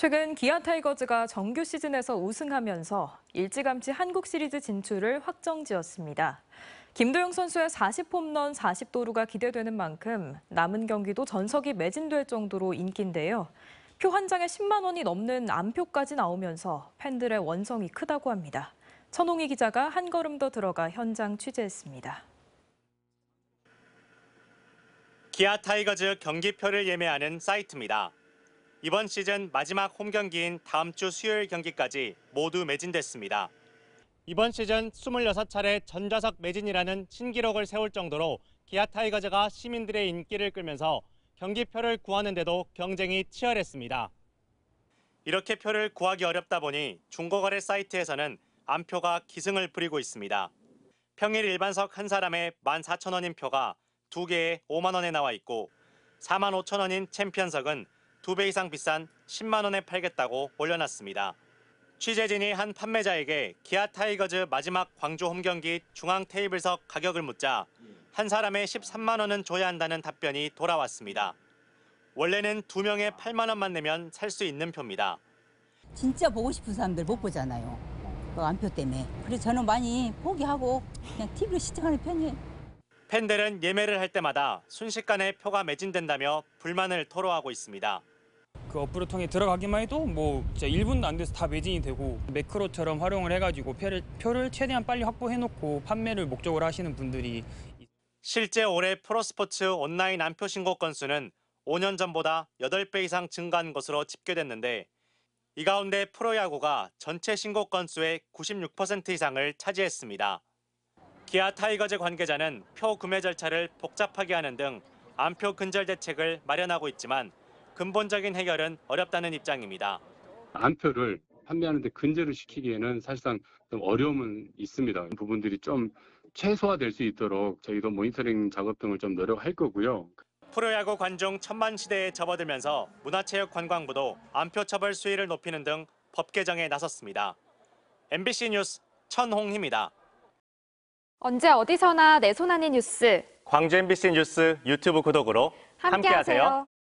최근 기아 타이거즈가 정규 시즌에서 우승하면서 일찌감치 한국 시리즈 진출을 확정지었습니다. 김도영 선수의 40홈런 40도루가 기대되는 만큼 남은 경기도 전석이 매진될 정도로 인기인데요. 표 한 장에 10만 원이 넘는 암표까지 나오면서 팬들의 원성이 크다고 합니다. 천홍희 기자가 한 걸음 더 들어가 현장 취재했습니다. 기아 타이거즈 경기표를 예매하는 사이트입니다. 이번 시즌 마지막 홈 경기인 다음 주 수요일 경기까지 모두 매진됐습니다. 이번 시즌 26차례 전좌석 매진이라는 신기록을 세울 정도로 기아 타이거즈가 시민들의 인기를 끌면서 경기표를 구하는데도 경쟁이 치열했습니다. 이렇게 표를 구하기 어렵다 보니 중고거래 사이트에서는 암표가 기승을 부리고 있습니다. 평일 일반석 한 사람의 14,000원인 표가 두 개에 5만 원에 나와 있고 4 5 0 0 0 원인 챔피언석은 두배 이상 비싼 10만 원에 팔겠다고 올려놨습니다. 취재진이 한 판매자에게 기아 타이거즈 마지막 광주 홈 경기 중앙 테이블석 가격을 묻자 한사람의 13만 원은 줘야 한다는 답변이 돌아왔습니다. 원래는 두 명에 8만 원만 내면 살 수 있는 표입니다. 진짜 보고 싶은 사람들 못 보잖아요. 그 안표 때문에. 그래서 저는 많이 포기하고 그냥 TV로 시청하는 편이에요. 팬들은 예매를 할 때마다 순식간에 표가 매진된다며 불만을 토로하고 있습니다. 그 어플을 통해 들어가기만 해도 뭐 진짜 1분도 안 돼서 다 매진이 되고 매크로처럼 활용을 해가지고 표를, 표를 최대한 빨리 확보해놓고 판매를 목적으로 하시는 분들이 실제 올해 프로스포츠 온라인 안표 신고 건수는 5년 전보다 8배 이상 증가한 것으로 집계됐는데 이 가운데 프로야구가 전체 신고 건수의 96% 이상을 차지했습니다. 기아 타이거즈 관계자는 표 구매 절차를 복잡하게 하는 등 안표 근절 대책을 마련하고 있지만 근본적인 해결은 어렵다는 입장입니다. 안표를 판매하는데 근절을 시키기에는 사실상 좀 어려움은 있습니다. 부분들이 좀 최소화될 수 있도록 저희도 모니터링 작업 등을 좀 노력할 거고요. 프로야구 관중 천만 시대에 접어들면서 문화체육관광부도 안표 처벌 수위를 높이는 등 법 개정에 나섰습니다. MBC 뉴스 천홍희입니다. 언제 어디서나 내손 안의 뉴스. 광주 MBC 뉴스 유튜브 구독으로 함께하세요. 함께하세요.